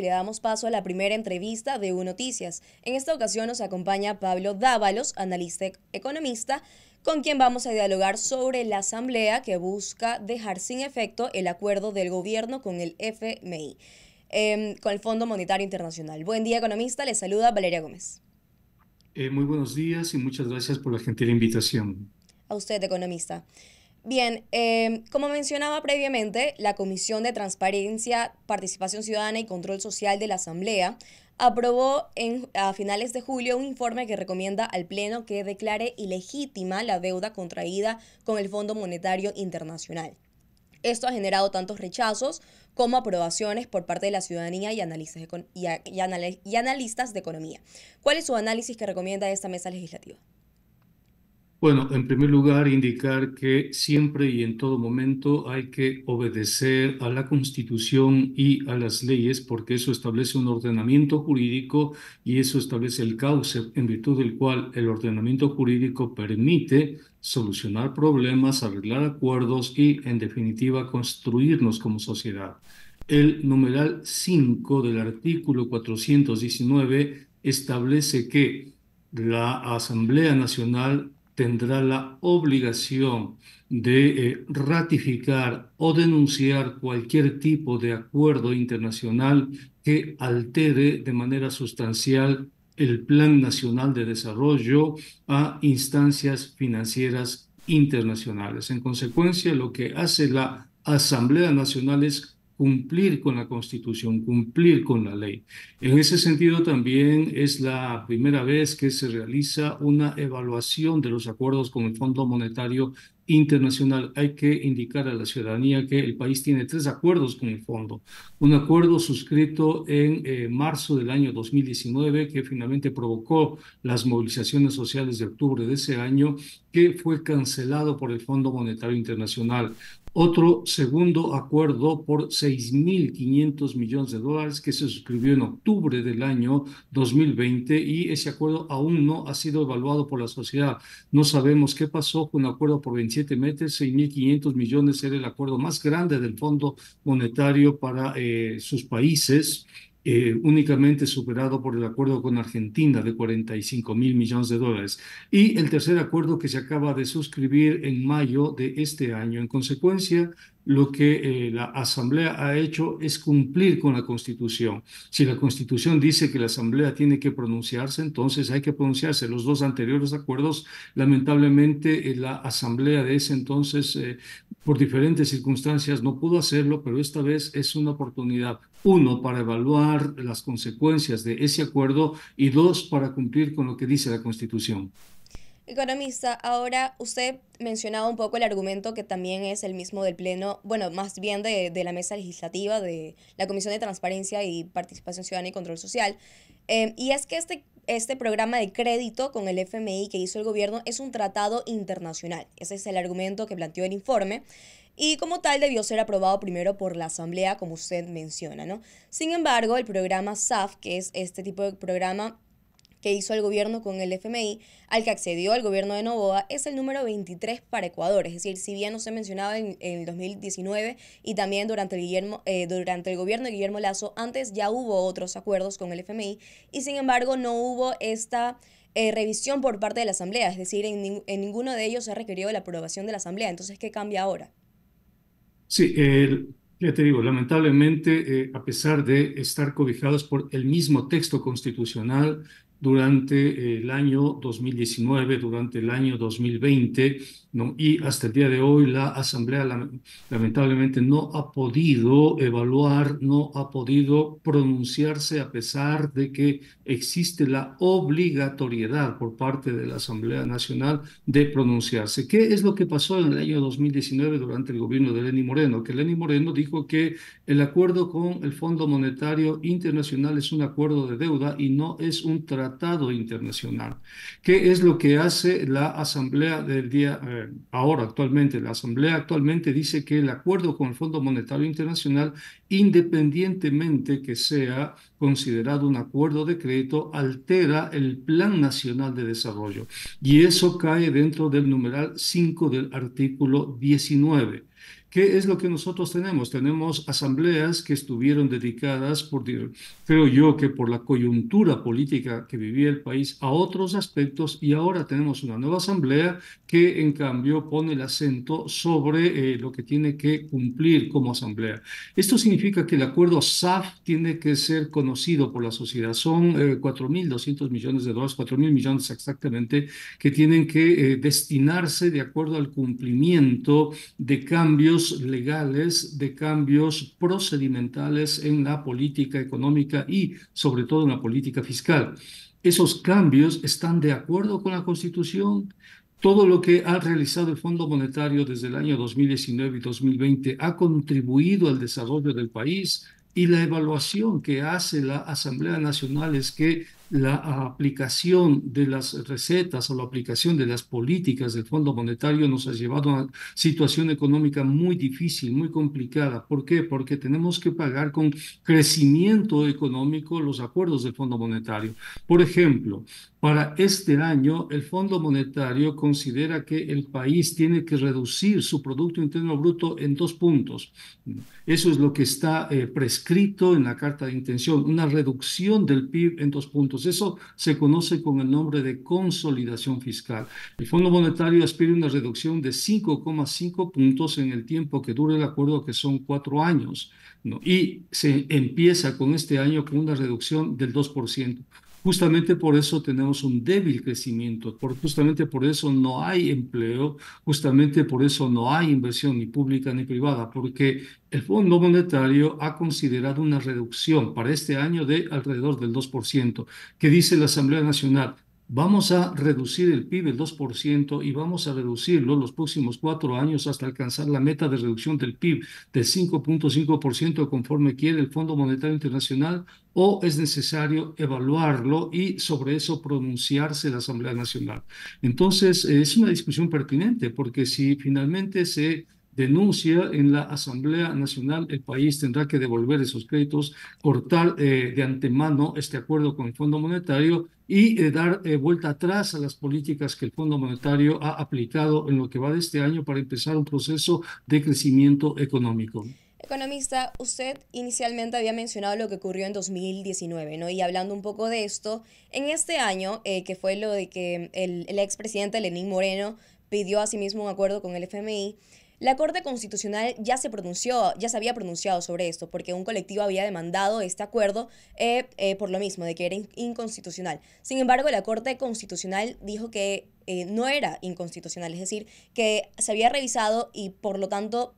Le damos paso a la primera entrevista de U Noticias. En esta ocasión nos acompaña Pablo Dávalos, analista economista, con quien vamos a dialogar sobre la asamblea que busca dejar sin efecto el acuerdo del gobierno con el FMI, em, con el Fondo Monetario Internacional. Buen día, economista. Le saluda Valeria Gómez. Eh, muy buenos días y muchas gracias por la gentil invitación. A usted, economista. Bien, em, como mencionaba previamente, la Comisión de Transparencia, Participación Ciudadana y Control Social de la Asamblea aprobó en, a finales de julio un informe que recomienda al Pleno que declare ilegítima la deuda contraída con el Fondo Monetario Internacional. Esto ha generado tantos rechazos como aprobaciones por parte de la ciudadanía y analistas de economía. ¿Cuál es su análisis que recomienda esta mesa legislativa? Bueno, en primer lugar, indicar que siempre y en todo momento hay que obedecer a la Constitución y a las leyes porque eso establece un ordenamiento jurídico y eso establece el cauce en virtud del cual el ordenamiento jurídico permite solucionar problemas, arreglar acuerdos y, en definitiva, construirnos como sociedad. El numeral 5 del artículo 419 establece que la Asamblea Nacional tendrá la obligación de eh, ratificar o denunciar cualquier tipo de acuerdo internacional que altere de manera sustancial el Plan Nacional de Desarrollo a instancias financieras internacionales. En consecuencia, lo que hace la Asamblea Nacional es cumplir con la Constitución, cumplir con la ley. En ese sentido, también es la primera vez que se realiza una evaluación de los acuerdos con el Fondo Monetario Internacional. Hay que indicar a la ciudadanía que el país tiene tres acuerdos con el fondo. Un acuerdo suscrito en eh, marzo del año 2019 que finalmente provocó las movilizaciones sociales de octubre de ese año, que fue cancelado por el Fondo Monetario Internacional. Otro segundo acuerdo por 6.500 millones de dólares que se suscribió en octubre del año 2020 y ese acuerdo aún no ha sido evaluado por la sociedad. No sabemos qué pasó con el acuerdo por 27 meses. 6.500 millones era el acuerdo más grande del Fondo Monetario para eh, sus países eh, únicamente superado por el acuerdo con Argentina de 45 mil millones de dólares, y el tercer acuerdo que se acaba de suscribir en mayo de este año. En consecuencia, lo que eh, la Asamblea ha hecho es cumplir con la Constitución. Si la Constitución dice que la Asamblea tiene que pronunciarse, entonces hay que pronunciarse. Los dos anteriores acuerdos, lamentablemente, eh, la Asamblea de ese entonces, por diferentes circunstancias, no pudo hacerlo, pero esta vez es una oportunidad uno, para evaluar las consecuencias de ese acuerdo y dos, para cumplir con lo que dice la Constitución. Economista, ahora usted mencionaba un poco el argumento que también es el mismo del Pleno, bueno, más bien de, la mesa legislativa, de la Comisión de Transparencia y Participación Ciudadana y Control Social, em, y es que este, este programa de crédito con el FMI que hizo el gobierno es un tratado internacional, ese es el argumento que planteó el informe y como tal debió ser aprobado primero por la Asamblea, como usted menciona, ¿no? Sin embargo, el programa SAF, que es este tipo de programa que hizo el gobierno con el FMI, al que accedió el gobierno de Novoa, es el número 23 para Ecuador. Es decir, si bien no se mencionaba en, el 2019 y también durante el, Guillermo, eh, durante el gobierno de Guillermo Lazo, antes ya hubo otros acuerdos con el FMI y sin embargo no hubo esta... Eh, revisión por parte de la Asamblea, es decir, en, ninguno de ellos se ha requerido la aprobación de la Asamblea. Entonces, ¿qué cambia ahora? Sí, ya te digo, lamentablemente, eh, a pesar de estar cobijados por el mismo texto constitucional, durante el año 2019, durante el año 2020, ¿no? y hasta el día de hoy la Asamblea lamentablemente no ha podido evaluar, no ha podido pronunciarse a pesar de que existe la obligatoriedad por parte de la Asamblea Nacional de pronunciarse. ¿Qué es lo que pasó en el año 2019 durante el gobierno de Lenín Moreno? Que Lenín Moreno dijo que el acuerdo con el Fondo Monetario Internacional es un acuerdo de deuda y no es un tratado internacional. ¿Qué es lo que hace la Asamblea del día eh, ahora actualmente? La Asamblea actualmente dice que el acuerdo con el Fondo Monetario Internacional, independientemente que sea considerado un acuerdo de crédito, altera el Plan Nacional de Desarrollo y eso cae dentro del numeral 5 del artículo 19. ¿Qué es lo que nosotros tenemos? Tenemos asambleas que estuvieron dedicadas, por, creo yo que por la coyuntura política que vivía el país, a otros aspectos y ahora tenemos una nueva asamblea que en cambio pone el acento sobre eh, lo que tiene que cumplir como asamblea. Esto significa que el acuerdo SAF tiene que ser conocido por la sociedad. Son 4.200 eh, millones de dólares, 4.000 millones exactamente, que tienen que eh, destinarse de acuerdo al cumplimiento de cambios legales, de cambios procedimentales en la política económica y sobre todo en la política fiscal. Esos cambios están de acuerdo con la Constitución. Todo lo que ha realizado el Fondo Monetario desde el año 2019 y 2020 ha contribuido al desarrollo del país y la evaluación que hace la Asamblea Nacional es que la aplicación de las recetas o la aplicación de las políticas del Fondo Monetario nos ha llevado a una situación económica muy difícil, muy complicada. ¿Por qué? Porque tenemos que pagar con crecimiento económico los acuerdos del Fondo Monetario. Por ejemplo, para este año el Fondo Monetario considera que el país tiene que reducir su producto interno bruto en dos puntos. Eso es lo que está eh, prescrito en la carta de intención, una reducción del PIB en dos puntos pues eso se conoce con el nombre de consolidación fiscal. El Fondo Monetario aspira una reducción de 5,5 puntos en el tiempo que dure el acuerdo, que son cuatro años, y se empieza con este año con una reducción del 2%. Justamente por eso tenemos un débil crecimiento, justamente por eso no hay empleo, justamente por eso no hay inversión ni pública ni privada, porque el Fondo Monetario ha considerado una reducción para este año de alrededor del 2%, que dice la Asamblea Nacional Vamos a reducir el PIB el 2% y vamos a reducirlo los próximos cuatro años hasta alcanzar la meta de reducción del PIB de 5.5% conforme quiere el Fondo Monetario Internacional o es necesario evaluarlo y sobre eso pronunciarse la Asamblea Nacional. Entonces, eh, es una discusión pertinente porque si finalmente se denuncia en la Asamblea Nacional, el país tendrá que devolver esos créditos, cortar eh, de antemano este acuerdo con el Fondo Monetario y eh, dar eh, vuelta atrás a las políticas que el Fondo Monetario ha aplicado en lo que va de este año para empezar un proceso de crecimiento económico. Economista, usted inicialmente había mencionado lo que ocurrió en 2019, ¿no? Y hablando un poco de esto, en este año, que fue lo de que el, el expresidente Lenín Moreno pidió asimismo sí un acuerdo con el FMI, la Corte Constitucional ya se pronunció, ya se había pronunciado sobre esto, porque un colectivo había demandado este acuerdo eh, eh, por lo mismo, de que era inconstitucional. Sin embargo, la Corte Constitucional dijo que eh, no era inconstitucional, es decir, que se había revisado y por lo tanto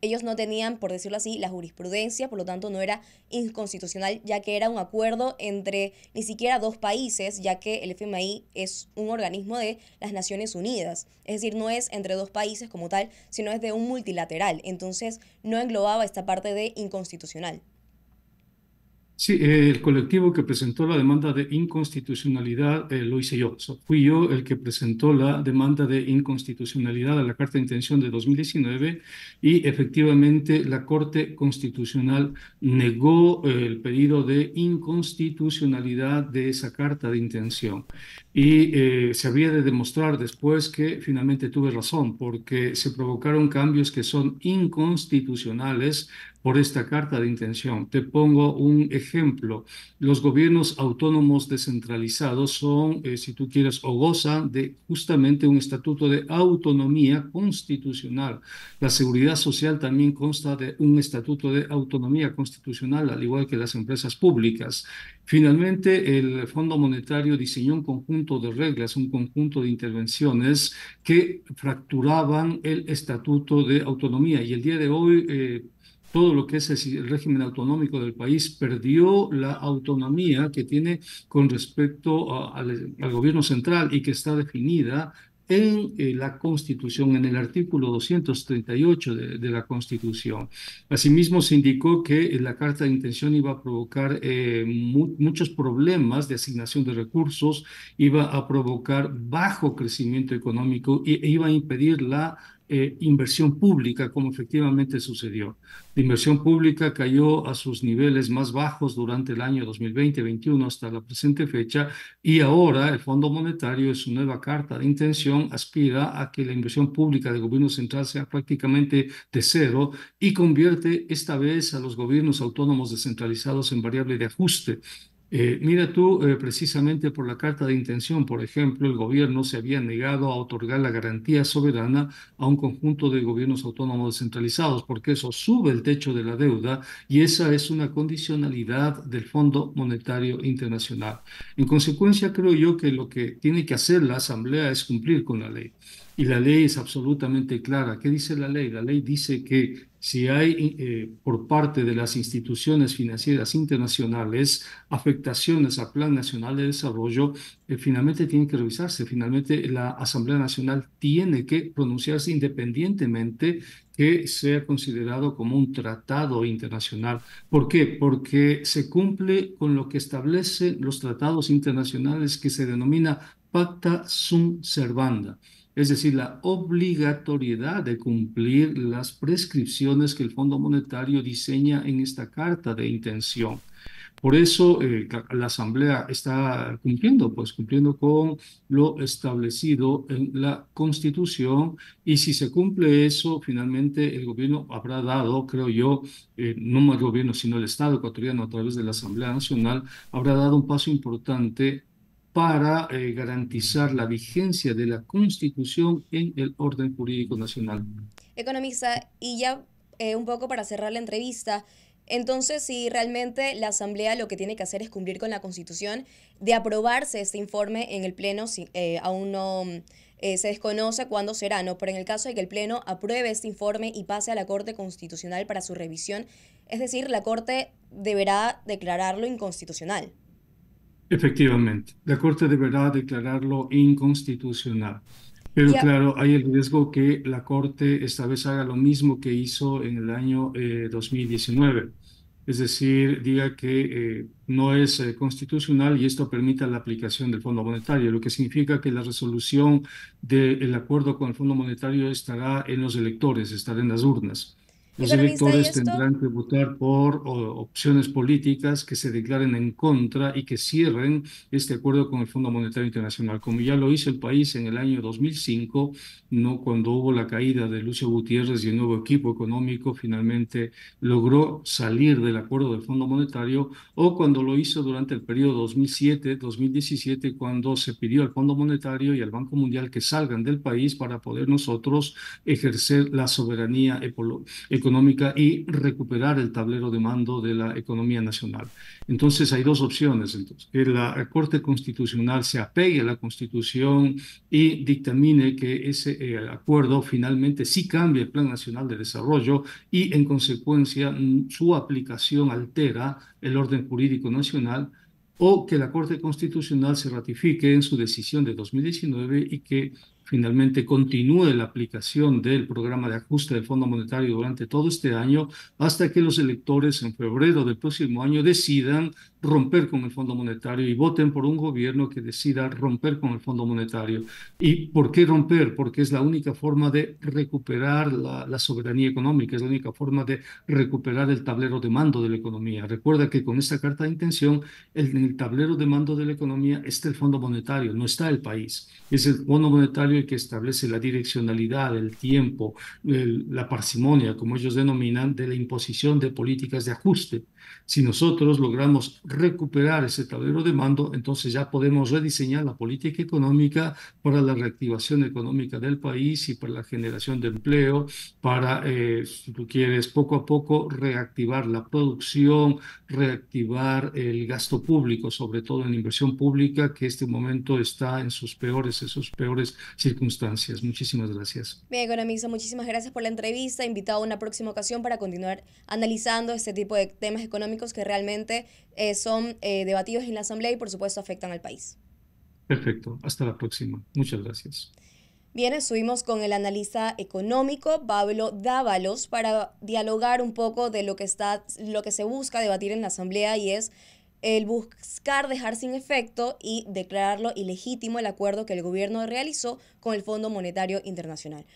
ellos no tenían, por decirlo así, la jurisprudencia, por lo tanto no era inconstitucional, ya que era un acuerdo entre ni siquiera dos países, ya que el FMI es un organismo de las Naciones Unidas, es decir, no es entre dos países como tal, sino es de un multilateral, entonces no englobaba esta parte de inconstitucional. Sí, eh, el colectivo que presentó la demanda de inconstitucionalidad eh, lo hice yo. fui yo el que presentó la demanda de inconstitucionalidad a la Carta de Intención de 2019 y efectivamente la Corte Constitucional negó eh, el pedido de inconstitucionalidad de esa Carta de Intención. Y se había de demostrar después que finalmente tuve razón porque se provocaron cambios que son inconstitucionales por esta carta de intención. Te pongo un ejemplo. Los gobiernos autónomos descentralizados son, eh, si tú quieres, o gozan de justamente un estatuto de autonomía constitucional. La seguridad social también consta de un estatuto de autonomía constitucional, al igual que las empresas públicas. Finalmente, el Fondo Monetario diseñó un conjunto de reglas, un conjunto de intervenciones que fracturaban el Estatuto de Autonomía. Y el día de hoy, eh, todo lo que es el régimen autonómico del país, perdió la autonomía que tiene con respecto al gobierno central y que está definida en eh, la Constitución, en el artículo 238 de, la Constitución. Asimismo, se indicó que eh, la carta de intención iba a provocar eh, muchos problemas de asignación de recursos, iba a provocar bajo crecimiento económico e iba a impedir la eh, inversión pública, como efectivamente sucedió. La inversión pública cayó a sus niveles más bajos durante el año 2020-21 hasta la presente fecha y ahora el Fondo Monetario en su nueva carta de intención aspira a que la inversión pública del gobierno central sea prácticamente de cero y convierte esta vez a los gobiernos autónomos descentralizados en variable de ajuste eh, mira tú, eh, precisamente por la carta de intención, por ejemplo, el gobierno se había negado a otorgar la garantía soberana a un conjunto de gobiernos autónomos descentralizados, porque eso sube el techo de la deuda y esa es una condicionalidad del Fondo Monetario Internacional. En consecuencia, creo yo que lo que tiene que hacer la Asamblea es cumplir con la ley. Y la ley es absolutamente clara. ¿Qué dice la ley? La ley dice que si hay eh, por parte de las instituciones financieras internacionales afectaciones al Plan Nacional de Desarrollo, eh, finalmente tiene que revisarse. Finalmente la Asamblea Nacional tiene que pronunciarse independientemente que sea considerado como un tratado internacional. ¿Por qué? Porque se cumple con lo que establecen los tratados internacionales que se denomina pacta sunt servanda es decir, la obligatoriedad de cumplir las prescripciones que el Fondo Monetario diseña en esta carta de intención. Por eso eh, la Asamblea está cumpliendo, pues cumpliendo con lo establecido en la Constitución y si se cumple eso, finalmente el gobierno habrá dado, creo yo, eh, no más el gobierno, sino el Estado ecuatoriano a través de la Asamblea Nacional, habrá dado un paso importante para eh, garantizar la vigencia de la Constitución en el orden jurídico nacional. Economista, y ya eh, un poco para cerrar la entrevista, entonces si realmente la Asamblea lo que tiene que hacer es cumplir con la Constitución, de aprobarse este informe en el Pleno, si, eh, aún no se desconoce cuándo será, ¿no? Pero en el caso de que el Pleno apruebe este informe y pase a la Corte Constitucional para su revisión, es decir, la Corte deberá declararlo inconstitucional. Efectivamente, la Corte deberá declararlo inconstitucional. Pero claro, hay el riesgo que la Corte esta vez haga lo mismo que hizo en el año 2019. Eh, es decir, diga que eh, no es eh, constitucional y esto permita la aplicación del Fondo Monetario, lo que significa que la resolución del acuerdo con el Fondo Monetario estará en los electores, estará en las urnas. Los electores tendrán que votar por opciones políticas que se declaren en contra y que cierren este acuerdo con el Fondo Monetario Internacional, como ya lo hizo el país en el año 2005, no cuando hubo la caída de Lucio Gutiérrez y el nuevo equipo económico finalmente logró salir del acuerdo del Fondo Monetario o cuando lo hizo durante el periodo 2007-2017 cuando se pidió al Fondo Monetario y al Banco Mundial que salgan del país para poder nosotros ejercer la soberanía económica económica y recuperar el tablero de mando de la economía nacional. Entonces hay dos opciones, entonces, que la Corte Constitucional se apegue a la Constitución y dictamine que ese eh, acuerdo finalmente sí cambie el Plan Nacional de Desarrollo y en consecuencia mm, su aplicación altera el orden jurídico nacional o que la Corte Constitucional se ratifique en su decisión de 2019 y que finalmente continúe la aplicación del programa de ajuste del Fondo Monetario durante todo este año hasta que los electores en febrero del próximo año decidan romper con el Fondo Monetario y voten por un gobierno que decida romper con el Fondo Monetario. ¿Y por qué romper? Porque es la única forma de recuperar la, soberanía económica, es la única forma de recuperar el tablero de mando de la economía. Recuerda que con esta carta de intención, el, en el tablero de mando de la economía está el Fondo Monetario, no está el país. Es el Fondo Monetario el que establece la direccionalidad, el tiempo, la parsimonia, como ellos denominan, de la imposición de políticas de ajuste. Si nosotros logramos recuperar ese tablero de mando, entonces ya podemos rediseñar la política económica para la reactivación económica del país y para la generación de empleo, para, eh, si tú quieres, poco a poco reactivar la producción, reactivar el gasto público, sobre todo en inversión pública, que este momento está en sus peores, en peores circunstancias. Muchísimas gracias. Bien, economista, muchísimas gracias por la entrevista. Invitado a una próxima ocasión para continuar analizando este tipo de temas económicos que realmente eh, son eh, debatidos en la Asamblea y por supuesto afectan al país. Perfecto, hasta la próxima. Muchas gracias. Bien, subimos con el analista económico Pablo Dávalos para dialogar un poco de lo que, está, lo que se busca debatir en la Asamblea y es el buscar dejar sin efecto y declararlo ilegítimo el acuerdo que el gobierno realizó con el Fondo Monetario Internacional.